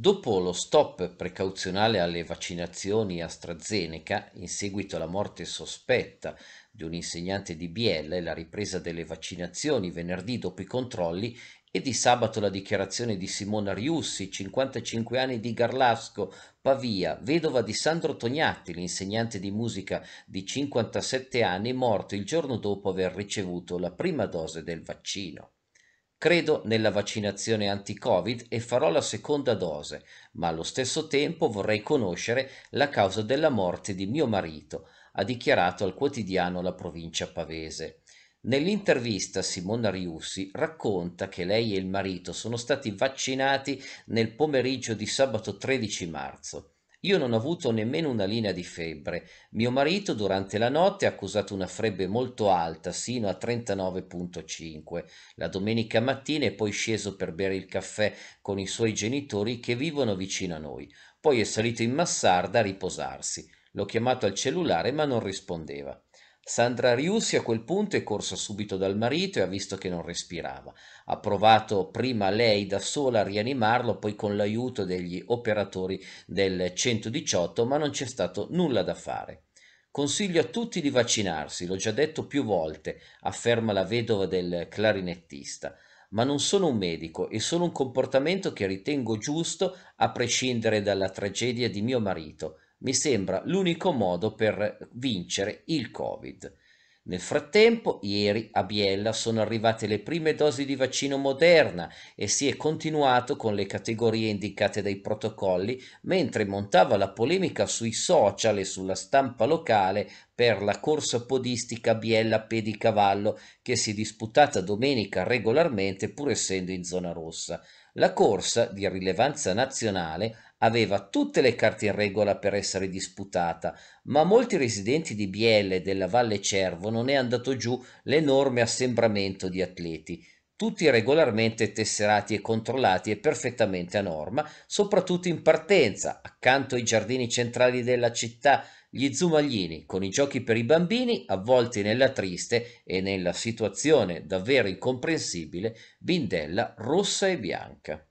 Dopo lo stop precauzionale alle vaccinazioni AstraZeneca, in seguito alla morte sospetta di un insegnante di Biella e la ripresa delle vaccinazioni venerdì dopo i controlli e di sabato la dichiarazione di Simona Riussi, 55 anni di Garlasco, Pavia, vedova di Sandro Tognatti, l'insegnante di musica di 57 anni, morto il giorno dopo aver ricevuto la prima dose del vaccino. Credo nella vaccinazione anti-Covid e farò la seconda dose, ma allo stesso tempo vorrei conoscere la causa della morte di mio marito, ha dichiarato al quotidiano la provincia pavese. Nell'intervista Simona Riussi racconta che lei e il marito sono stati vaccinati nel pomeriggio di sabato 13 marzo. Io non ho avuto nemmeno una linea di febbre. Mio marito durante la notte ha accusato una febbre molto alta, sino a 39.5. La domenica mattina è poi sceso per bere il caffè con i suoi genitori che vivono vicino a noi. Poi è salito in massarda a riposarsi. L'ho chiamato al cellulare ma non rispondeva. Sandra Riussi a quel punto è corsa subito dal marito e ha visto che non respirava. Ha provato prima lei da sola a rianimarlo, poi con l'aiuto degli operatori del 118, ma non c'è stato nulla da fare. Consiglio a tutti di vaccinarsi, l'ho già detto più volte, afferma la vedova del clarinettista ma non sono un medico è solo un comportamento che ritengo giusto a prescindere dalla tragedia di mio marito. Mi sembra l'unico modo per vincere il Covid. Nel frattempo, ieri a Biella sono arrivate le prime dosi di vaccino Moderna e si è continuato con le categorie indicate dai protocolli, mentre montava la polemica sui social e sulla stampa locale per la corsa podistica Biella Pedicavallo che si è disputata domenica regolarmente pur essendo in zona rossa. La corsa, di rilevanza nazionale, aveva tutte le carte in regola per essere disputata, ma molti residenti di Bielle e della Valle Cervo non è andato giù l'enorme assembramento di atleti, tutti regolarmente tesserati e controllati e perfettamente a norma, soprattutto in partenza, accanto ai giardini centrali della città, gli zumaglini con i giochi per i bambini avvolti nella triste e nella situazione davvero incomprensibile bindella rossa e bianca.